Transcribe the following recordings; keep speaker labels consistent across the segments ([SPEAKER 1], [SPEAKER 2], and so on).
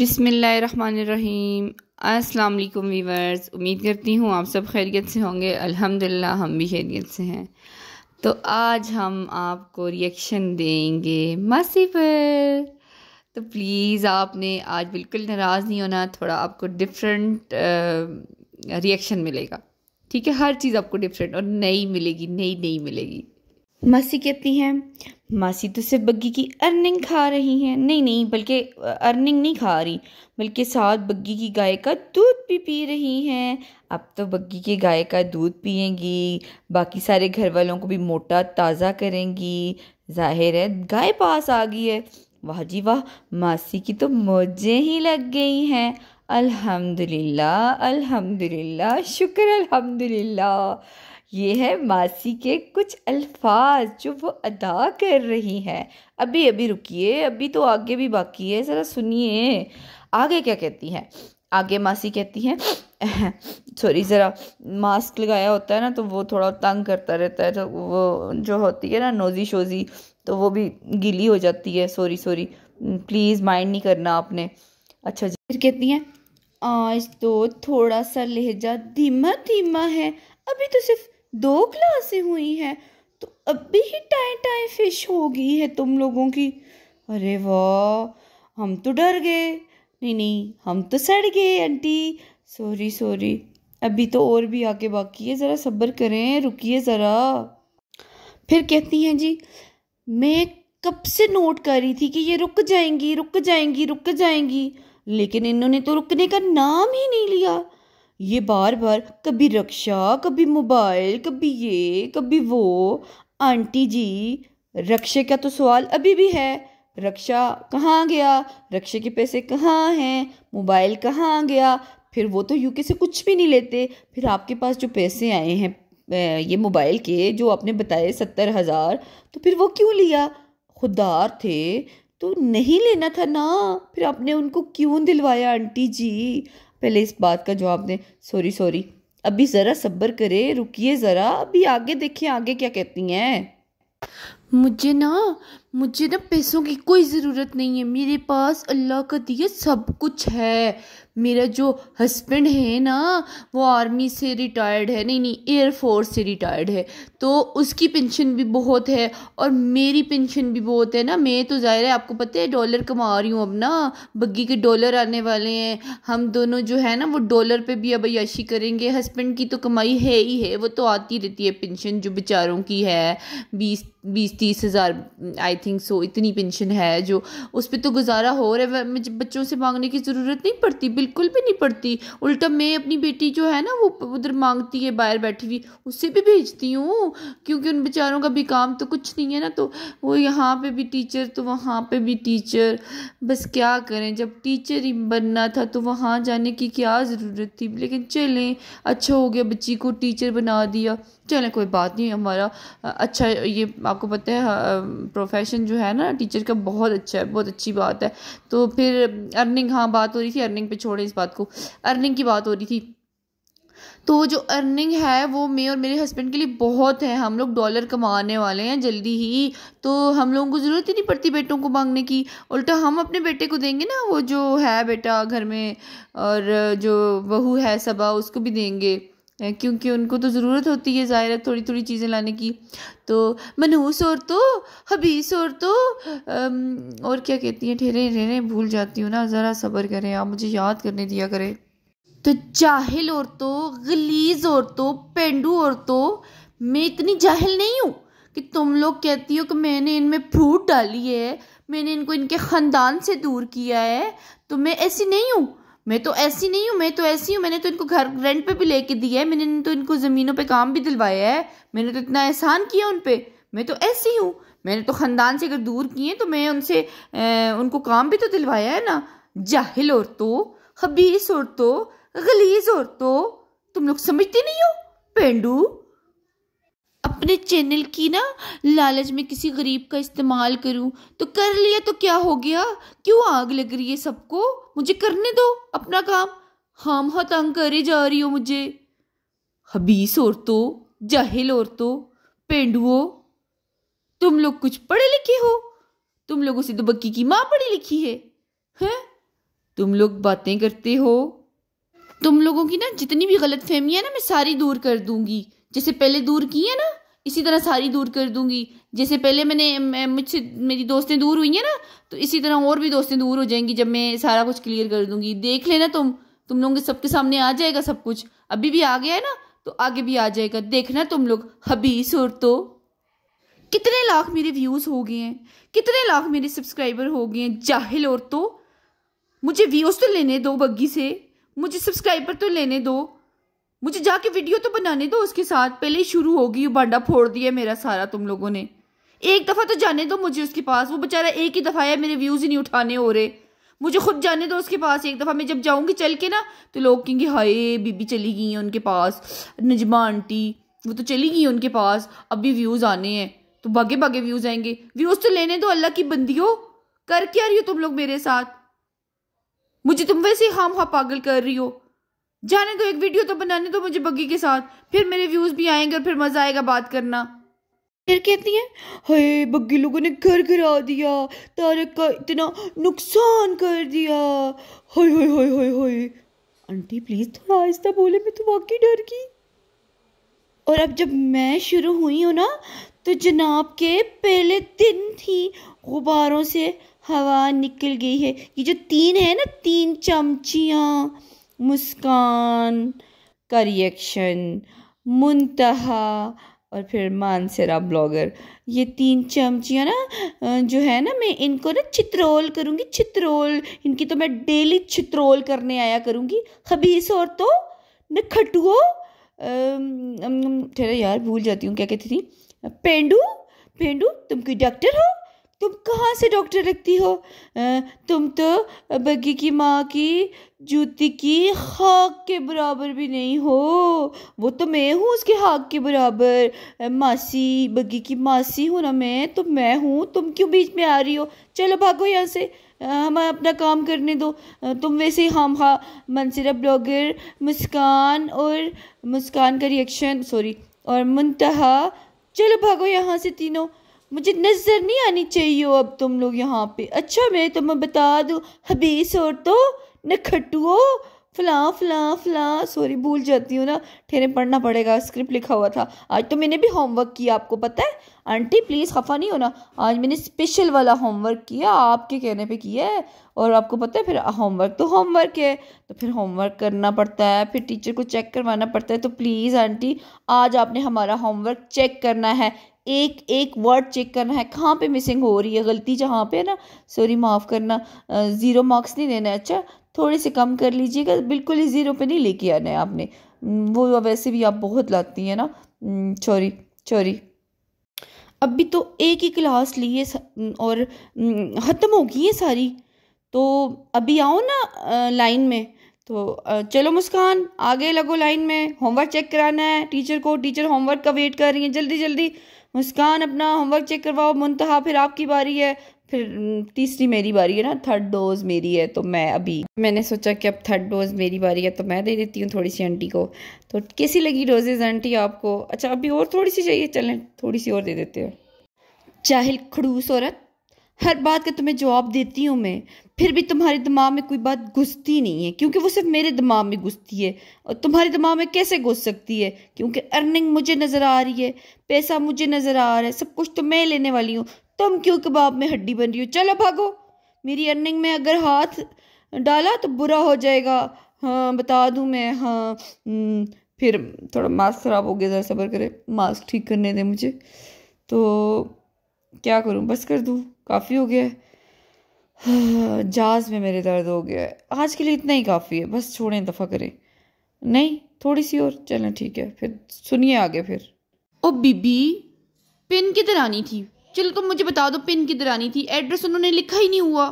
[SPEAKER 1] बिसमीम् अस्सलाम वालेकुम वीवर्स उम्मीद करती हूँ आप सब खैरियत से होंगे अल्हम्दुलिल्लाह हम भी खैरियत से हैं तो आज हम आपको रिएक्शन देंगे मासी पर तो प्लीज़ आपने आज बिल्कुल नाराज़ नहीं होना थोड़ा आपको डिफरेंट रिएक्शन मिलेगा ठीक है हर चीज़ आपको डिफरेंट और नई मिलेगी नई नई मिलेगी मासी कहती हैं मासी तो सिर्फ बग्गी की अर्निंग खा रही हैं नहीं नहीं बल्कि अर्निंग नहीं खा रही बल्कि साथ बग्गी की गाय का दूध भी पी रही हैं अब तो बग्गी की गाय का दूध पिएंगी बाकी सारे घर वालों को भी मोटा ताज़ा करेंगी जाहिर है गाय पास आ गई है वाह जी वाह मासी की तो मौजें ही लग गई हैं अल्हम्दुलिल्लाह अल्हम्दुलिल्लाह शुक्र अल्हम्दुलिल्लाह ये है मासी के कुछ अल्फाज जो वो अदा कर रही हैं अभी अभी रुकिए अभी तो आगे भी बाकी है ज़रा सुनिए आगे क्या कहती हैं आगे मासी कहती हैं सॉरी ज़रा मास्क लगाया होता है ना तो वो थोड़ा तंग करता रहता है तो वो जो होती है ना नोजी शोजी तो वो भी गिली हो जाती है सॉरी सॉरी प्लीज़ माइंड नहीं करना आपने अच्छा जी फिर कहती हैं आज तो थोड़ा सा लहजा धीमा धीमा है अभी तो सिर्फ दो क्लासें हुई हैं तो अभी ही टाए टाए फिश हो गई है तुम लोगों की अरे वाह हम तो डर गए नहीं नहीं हम तो सड़ गए आंटी सॉरी सॉरी अभी तो और भी आगे बाकी है ज़रा सब्र करें रुकिए ज़रा फिर कहती हैं जी मैं कब से नोट कर रही थी कि ये रुक जाएंगी रुक जाएंगी रुक जाएंगी लेकिन इन्होंने तो रुकने का नाम ही नहीं लिया ये बार बार कभी रक्षा कभी मोबाइल कभी ये कभी वो आंटी जी रक्षे का तो सवाल अभी भी है रक्षा कहाँ गया रक्षे के पैसे कहाँ हैं मोबाइल कहाँ गया फिर वो तो यूके से कुछ भी नहीं लेते फिर आपके पास जो पैसे आए हैं ये मोबाइल के जो आपने बताए सत्तर हज़ार तो फिर वो क्यों लिया खुदार थे तो नहीं लेना था ना फिर आपने उनको क्यों दिलवाया आंटी जी पहले इस बात का जवाब दें सॉरी सॉरी अभी ज़रा सब्र करें रुकिए ज़रा अभी आगे देखिए आगे क्या कहती हैं मुझे ना मुझे ना पैसों की कोई ज़रूरत नहीं है मेरे पास अल्लाह का दिया सब कुछ है मेरा जो हस्बैंड है ना वो आर्मी से रिटायर्ड है नहीं नहीं एयरफोर्स से रिटायर्ड है तो उसकी पेंशन भी बहुत है और मेरी पेंशन भी बहुत है ना मैं तो ज़ाहिर है आपको पता है डॉलर कमा रही हूँ अब ना बग्गी के डॉलर आने वाले हैं हम दोनों जो है ना वो डॉलर पर भी अब याशी करेंगे हस्बैंड की तो कमाई है ही है वो तो आती रहती है पेंशन जो बेचारों की है बीस बीस तीस हज़ार आई थिंक सो इतनी पेंशन है जो उस पर तो गुजारा हो रहा है मुझे बच्चों से मांगने की ज़रूरत नहीं पड़ती बिल्कुल भी नहीं पड़ती उल्टा मैं अपनी बेटी जो है ना वो उधर मांगती है बाहर बैठी हुई उससे भी भेजती हूँ क्योंकि उन बेचारों का भी काम तो कुछ नहीं है ना तो वो यहाँ पर भी टीचर तो वहाँ पर भी टीचर बस क्या करें जब टीचर ही बनना था तो वहाँ जाने की क्या ज़रूरत थी लेकिन चलें अच्छा हो गया बच्ची को टीचर बना दिया चलें कोई बात नहीं हमारा अच्छा ये आपको पता है कहते हैं प्रोफेशन हाँ, जो है ना टीचर का बहुत अच्छा है बहुत अच्छी बात है तो फिर अर्निंग हाँ बात हो रही थी अर्निंग पे छोड़ें इस बात को अर्निंग की बात हो रही थी तो वो जो अर्निंग है वो मैं और मेरे हस्बैंड के लिए बहुत है हम लोग डॉलर कमाने वाले हैं जल्दी ही तो हम लोगों को ज़रूरत ही नहीं पड़ती बेटों को मांगने की उल्टा हम अपने बेटे को देंगे ना वो जो है बेटा घर में और जो बहू है सबा उसको भी देंगे क्योंकि उनको तो ज़रूरत होती है ज़ाहिर है थोड़ी थोड़ी चीज़ें लाने की तो मनहूस और तो हबीस और तो अम, और क्या कहती हैं ठहरे ठहरे भूल जाती हूँ ना ज़रा सब्र करें आप मुझे याद करने दिया करें तो जाहिल औरतों गलीज औरतों पेंडू औरतों मैं इतनी जाहिल नहीं हूँ कि तुम लोग कहती हो कि मैंने इनमें फ्रूट डाली है मैंने इनको इनके ख़ानदान से दूर किया है तो मैं ऐसी नहीं हूँ मैं तो ऐसी नहीं हूँ मैं तो ऐसी हूँ मैंने तो इनको घर रेंट पे भी लेके दिया है मैंने तो इनको ज़मीनों पे काम भी दिलवाया है मैंने तो इतना एहसान किया उन पर मैं तो ऐसी हूँ मैंने तो ख़ानदान से अगर दूर किए तो मैं उनसे उनको काम भी तो दिलवाया है ना जाहिल और तो खबीस और तो गलीज और तो तुम लोग समझते नहीं हो पेंडू अपने चैनल की ना लालच में किसी गरीब का इस्तेमाल करूं तो कर लिया तो क्या हो गया क्यों आग लग रही है सबको मुझे करने दो अपना काम हम हाँ तंग करे जा रही हो मुझे हबीस औरतों जाहिल औरतों पेंडुओ तुम लोग कुछ पढ़े लिखे हो तुम लोगों से तो बक्की की माँ पढ़ी लिखी है हैं तुम लोग बातें करते हो तुम लोगों की ना जितनी भी गलत फहमियाँ ना मैं सारी दूर कर दूंगी जैसे पहले दूर की है ना इसी तरह सारी दूर कर दूंगी जैसे पहले मैंने मुझसे मेरी दोस्तें दूर हुई हैं ना तो इसी तरह और भी दोस्तें दूर हो जाएंगी जब मैं सारा कुछ क्लियर कर दूंगी देख लेना तुम तुम लोगों के सबके सामने आ जाएगा सब कुछ अभी भी आ गया है ना तो आगे भी आ जाएगा देखना तुम लोग हबीस और तो कितने लाख मेरे व्यूज़ हो गए हैं कितने लाख मेरे सब्सक्राइबर हो गए हैं जाहिल और तो मुझे व्यूज़ तो लेने दो बग्गी से मुझे सब्सक्राइबर तो लेने दो मुझे जाके वीडियो तो बनाने दो उसके साथ पहले ही शुरू होगी बांडा फोड़ दिया मेरा सारा तुम लोगों ने एक दफ़ा तो जाने दो मुझे उसके पास वो बेचारा एक ही दफ़ा है मेरे व्यूज़ ही नहीं उठाने हो रहे मुझे खुद जाने दो उसके पास एक दफ़ा मैं जब जाऊँगी चल के ना तो लोग कहेंगे हाय बीबी चली गई हैं उनके पास नजमा आंटी वो तो चली गई उनके पास अभी व्यूज़ आने हैं तो भागे भागे व्यूज़ आएंगे व्यूज़ तो लेने दो अल्लाह की बंदी हो कर क्या रही हो तुम लोग मेरे साथ मुझे तुम वैसे ही हाँ पागल कर रही हो जाने दो एक वीडियो तो बनाने दो मुझे बग्गी के साथ फिर मेरे व्यूज़ भी आएंगे और फिर मज़ा आएगा बात करना फिर कहती है हे बग्गी लोगों ने घर गिरा दिया तारक का इतना नुकसान कर दिया होय होय होय होय होय आंटी प्लीज़ थोड़ा आहिस्ता बोले मैं तो वाकई डर गई और अब जब मैं शुरू हुई हूँ ना तो जनाब के पहले दिन थी गुब्बारों से हवा निकल गई है ये जो तीन है ना तीन चमचियाँ मुस्कान का रिएक्शन मुंतहा और फिर मानसरा ब्लॉगर ये तीन चमचियाँ ना जो है ना मैं इनको ना चित्रोल करूँगी चित्रोल इनकी तो मैं डेली चित्रोल करने आया करूँगी खबीस और तो खटुओ ठहरा यार भूल जाती हूँ क्या कहती थी पेंडू पेंडू तुम कोई डॉक्टर हो तुम कहाँ से डॉक्टर लगती हो तुम तो बग्गी की माँ की जूती की खाक के बराबर भी नहीं हो वो तो मैं हूँ उसके हाक के बराबर मासी बग्गी की मासी हूँ ना मैं तो मैं हूँ तुम क्यों बीच में आ रही हो चलो भागो यहाँ से हमें अपना काम करने दो तुम वैसे ही हम हाँ मनसरा ब्लॉगर मुस्कान और मुस्कान का रिएक्शन सॉरी और मुंतहा चलो भागो यहाँ से तीनों मुझे नज़र नहीं आनी चाहिए हो अब तुम लोग यहाँ पे अच्छा मैं तुम्हें बता दूँ हबीस और तो नखटुओ फलां फलां फलां सॉरी भूल जाती हूँ ना ठेरे पढ़ना पड़ेगा स्क्रिप्ट लिखा हुआ था आज तो मैंने भी होमवर्क किया आपको पता है आंटी प्लीज़ खफा नहीं होना आज मैंने स्पेशल वाला होमवर्क किया आपके कहने पे किया है और आपको पता है फिर होमवर्क तो होमवर्क है तो फिर होमवर्क करना पड़ता है फिर टीचर को चेक करवाना पड़ता है तो प्लीज़ आंटी आज आपने हमारा होमवर्क चेक करना है एक एक वर्ड चेक करना है कहाँ पे मिसिंग हो रही है गलती जहाँ पे है ना सॉरी माफ़ करना ज़ीरो मार्क्स नहीं देना अच्छा थोड़े से कम कर लीजिएगा बिल्कुल ही ज़ीरो पे नहीं लेके आना है आपने वो वैसे भी आप बहुत लाती हैं ना सॉरी सॉरी अभी तो एक ही क्लास ली है और ख़त्म हो गई है सारी तो अभी आओ ना लाइन में तो चलो मुस्कान आगे लगो लाइन में होमवर्क चेक कराना है टीचर को टीचर होमवर्क का वेट कर रही है जल्दी जल्दी मुस्कान अपना होमवर्क चेक करवाओ मुंतहा फिर आपकी बारी है फिर तीसरी मेरी बारी है ना थर्ड डोज मेरी है तो मैं अभी मैंने सोचा कि अब थर्ड डोज मेरी बारी है तो मैं दे देती हूँ थोड़ी सी आंटी को तो कैसी लगी डोजेज आंटी आपको अच्छा अभी और थोड़ी सी चाहिए चलें थोड़ी सी और दे देते हैं चाहे खड़ूस औरत हर बात का तुम्हें जवाब देती हूँ मैं फिर भी तुम्हारे दिमाग में कोई बात घुसती नहीं है क्योंकि वो सिर्फ मेरे दिमाग में घुसती है और तुम्हारे दिमाग में कैसे घुस सकती है क्योंकि अर्निंग मुझे नज़र आ रही है पैसा मुझे नज़र आ रहा है सब कुछ तो मैं लेने वाली हूँ तुम क्यों कबाब में हड्डी बन रही हो चलो भागो मेरी अर्निंग में अगर हाथ डाला तो बुरा हो जाएगा हाँ बता दूँ मैं हाँ हम्म, फिर थोड़ा मास्क ख़राब हो गया ज़रा सबर करें मास्क ठीक करने दें मुझे तो क्या करूँ बस कर दूँ काफ़ी हो गया है जहाज में मेरे दर्द हो गया है आज के लिए इतना ही काफ़ी है बस छोड़ें दफ़ा करें नहीं थोड़ी सी और चलें ठीक है फिर सुनिए आगे फिर ओ बीबी पिन किधर आनी थी चलो तुम मुझे बता दो पिन किधर आनी थी एड्रेस उन्होंने लिखा ही नहीं हुआ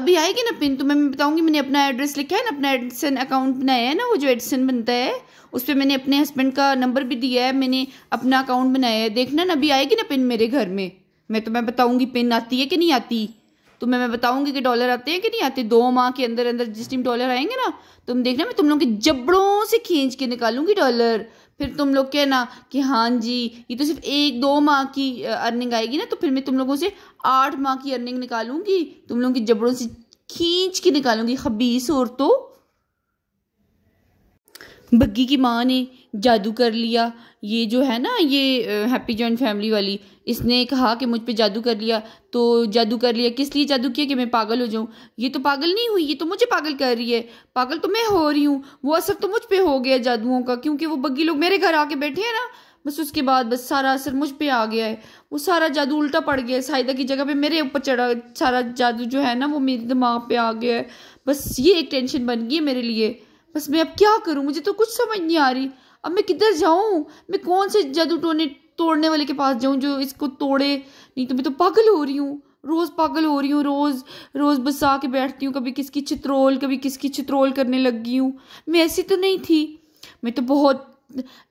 [SPEAKER 1] अभी आएगी ना पिन तो मैं बताऊंगी मैंने अपना एड्रेस लिखा है ना अपना एडिसन अकाउंट बनाया है ना वो जो एडिसन बनता है उस पर मैंने अपने हस्बैंड का नंबर भी दिया है मैंने अपना अकाउंट बनाया है देखना ना अभी आएगी ना पिन मेरे घर में मैं तो मैं बताऊंगी पिन आती है कि नहीं आती तुम्हें तो मैं बताऊंगी कि डॉलर आते हैं कि नहीं आते दो माह के अंदर अंदर जिस टाइम डॉलर आएंगे ना तुम देखना मैं तुम लोग के जबड़ों से खींच के निकालूंगी डॉलर फिर तुम लोग कहना कि हाँ जी ये तो सिर्फ एक दो माह की अर्निंग आएगी ना तो फिर मैं तुम लोगों से आठ माह की अर्निंग निकालूंगी तुम लोगों के जबड़ों से खींच के निकालूंगी खबीस और तो बग्गी की माँ ने जादू कर लिया ये जो है ना ये हैप्पी जॉइंट फैमिली वाली इसने कहा कि मुझ पे जादू कर लिया तो जादू कर लिया किस लिए जादू किया कि मैं पागल हो जाऊँ ये तो पागल नहीं हुई ये तो मुझे पागल कर रही है पागल तो मैं हो रही हूँ वो असर तो मुझ पे हो गया जादुओं का क्योंकि वो बग्गी लोग मेरे घर आके बैठे हैं ना बस उसके बाद बस सारा असर मुझ पर आ गया है वो सारा जादू उल्टा पड़ गया है साहिदा की जगह पर मेरे ऊपर चढ़ा सारा जादू जो है ना वो मेरे दिमाग पर आ गया है बस ये एक टेंशन बन गई है मेरे लिए बस मैं अब क्या करूँ मुझे तो कुछ समझ नहीं आ रही अब मैं किधर जाऊँ मैं कौन से जादू टोने तोड़ने वाले के पास जाऊँ जो इसको तोड़े नहीं तो मैं तो पागल हो रही हूँ रोज़ पागल हो रही हूँ रोज़ रोज़ बस आके बैठती हूँ कभी किसकी चित्रोल कभी किसकी चित्रोल करने लग गई हूँ मैं ऐसी तो नहीं थी मैं तो बहुत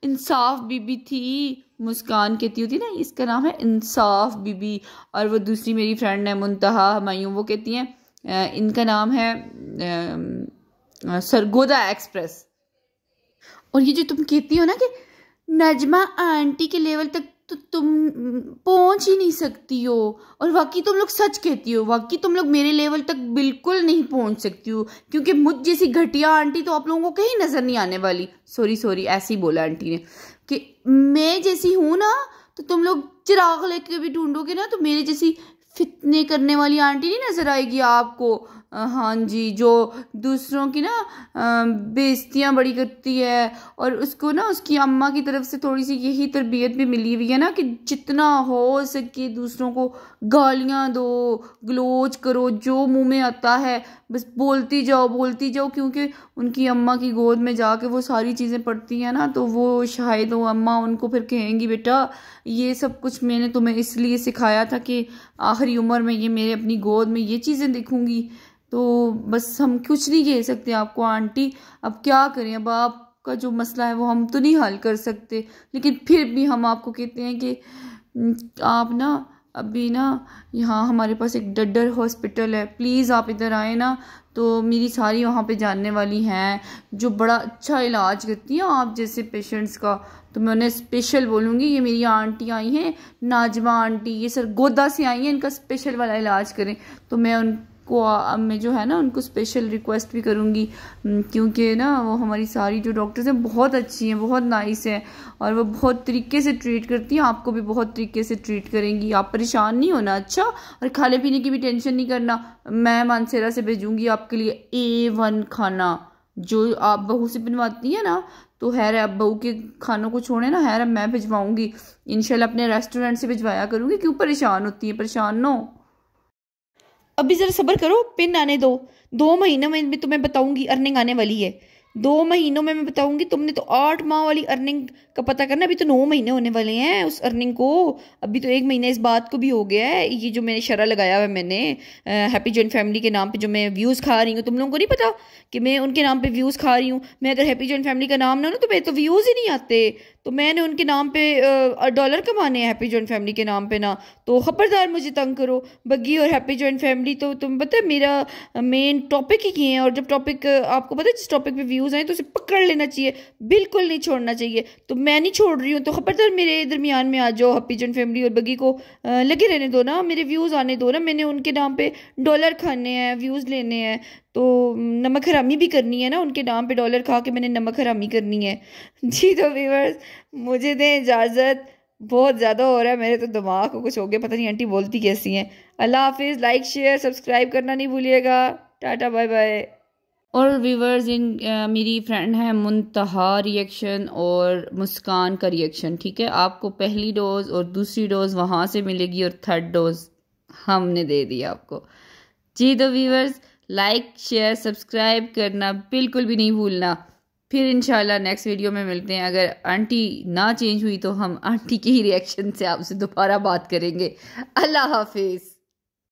[SPEAKER 1] इंसाफ बीबी थी मुस्कान कहती होती ना इसका नाम है इंसाफ बीबी और वो दूसरी मेरी फ्रेंड है मुंतहा हमायूं वो कहती हैं इनका नाम है सरगोदा एक्सप्रेस और ये जो तुम कहती हो ना कि नजमा आंटी के लेवल तक तो तुम पहुंच ही नहीं सकती हो और वाकई तुम लोग सच कहती हो वाकई तुम लोग मेरे लेवल तक बिल्कुल नहीं पहुंच सकती हो क्योंकि मुझ जैसी घटिया आंटी तो आप लोगों को कहीं नज़र नहीं आने वाली सॉरी सॉरी ऐसे ही बोला आंटी ने कि मैं जैसी हूँ ना तो तुम लोग चिराग लेके भी ढूंढोगे ना तो मेरे जैसी फितने करने वाली आंटी नहीं नज़र आएगी आपको हाँ जी जो दूसरों की ना बेइज्जतियाँ बड़ी करती है और उसको ना उसकी अम्मा की तरफ से थोड़ी सी यही तरबियत भी मिली हुई है ना कि जितना हो सके दूसरों को गालियाँ दो ग्लोच करो जो मुंह में आता है बस बोलती जाओ बोलती जाओ क्योंकि उनकी अम्मा की गोद में जाके वो सारी चीज़ें पढ़ती हैं ना तो वो शायद वो अम्मा उनको फिर कहेंगी बेटा ये सब कुछ मैंने तुम्हें इसलिए सिखाया था कि आखिरी उम्र में ये मेरे अपनी गोद में ये चीज़ें देखूँगी तो बस हम कुछ नहीं कह सकते आपको आंटी अब क्या करें अब आपका जो मसला है वो हम तो नहीं हल कर सकते लेकिन फिर भी हम आपको कहते हैं कि आप ना अभी ना यहाँ हमारे पास एक डडर हॉस्पिटल है प्लीज़ आप इधर आए ना तो मेरी सारी वहाँ पे जानने वाली हैं जो बड़ा अच्छा इलाज करती हैं आप जैसे पेशेंट्स का तो मैं उन्हें स्पेशल बोलूँगी ये मेरी आंटी आई हैं नाजमा आंटी ये सर गोदा से आई हैं इनका स्पेशल वाला इलाज करें तो मैं उन को मैं जो है ना उनको स्पेशल रिक्वेस्ट भी करूँगी क्योंकि ना वो हमारी सारी जो डॉक्टर्स हैं बहुत अच्छी हैं बहुत नाइस हैं और वो बहुत तरीके से ट्रीट करती हैं आपको भी बहुत तरीके से ट्रीट करेंगी आप परेशान नहीं होना अच्छा और खाने पीने की भी टेंशन नहीं करना मैं मानसेरा से भेजूँगी आपके लिए ए वन खाना जो आप बहू से बनवाती हैं ना तो हैर अब बहू के खानों को छोड़े ना हैर अब मैं भिजवाऊंगी इनशाला अपने रेस्टोरेंट से भिजवाया करूँगी क्यों परेशान होती है परेशान ना अभी ज़रा सब्र करो पिन आने दो दो महीने में तुम्हें तो बताऊंगी अर्निंग आने वाली है दो महीनों में मैं बताऊंगी तुमने तो आठ माह वाली अर्निंग का पता करना अभी तो नौ महीने होने वाले हैं उस अर्निंग को अभी तो एक महीना इस बात को भी हो गया है ये जो मैंने शरा लगाया हुआ है मैंने हैप्पी जॉइंट फैमिली के नाम पे जो मैं व्यूज़ खा रही हूँ तुम लोगों को नहीं पता कि मैं उनके नाम पर व्यूज़ खा रही हूँ मैं अगर हैप्पी जॉइंट फैमिली का नाम ना ना तो मेरे तो व्यूज़ ही नहीं आते तो मैंने उनके नाम पे डॉलर कमाने हैं हैप्पी जॉइंट फैमिली के नाम पे ना तो खबरदार मुझे तंग करो बग्गी और हैप्पी जॉइंट फैमिली तो तुम पता मेरा मेन टॉपिक ही किए है और जब टॉपिक आपको पता है जिस टॉपिक पे व्यूज़ न्यूज़ आए तो उसे पकड़ लेना चाहिए बिल्कुल नहीं छोड़ना चाहिए तो मैं नहीं छोड़ रही हूँ तो खबरदार तो मेरे दरमियान में आ जाओ हप्पी जन फैमिली और बगी को लगे रहने दो ना मेरे व्यूज़ आने दो ना मैंने उनके नाम पर डॉलर खाने हैं व्यूज़ लेने हैं तो नमक हरामी भी करनी है ना उनके नाम पर डॉलर खा के मैंने नमक हरामी करनी है जी तो व्यूवर्स मुझे दें इजाज़त बहुत ज़्यादा हो रहा है मेरे तो दिमाग को कुछ हो गया पता नहीं आंटी बोलती कैसी हैं अल्लाह हाफिज़ लाइक शेयर सब्सक्राइब करना नहीं भूलिएगा टाटा बाय बाय और व्यूवर्स इन uh, मेरी फ्रेंड है मुंतहा रिएक्शन और मुस्कान का रिएक्शन ठीक है आपको पहली डोज और दूसरी डोज वहाँ से मिलेगी और थर्ड डोज हमने दे दी आपको जी तो व्यूवर्स लाइक शेयर सब्सक्राइब करना बिल्कुल भी नहीं भूलना फिर इन नेक्स्ट वीडियो में मिलते हैं अगर आंटी ना चेंज हुई तो हम आंटी के ही रिएक्शन से आपसे दोबारा बात करेंगे अल्लाह हाफिज़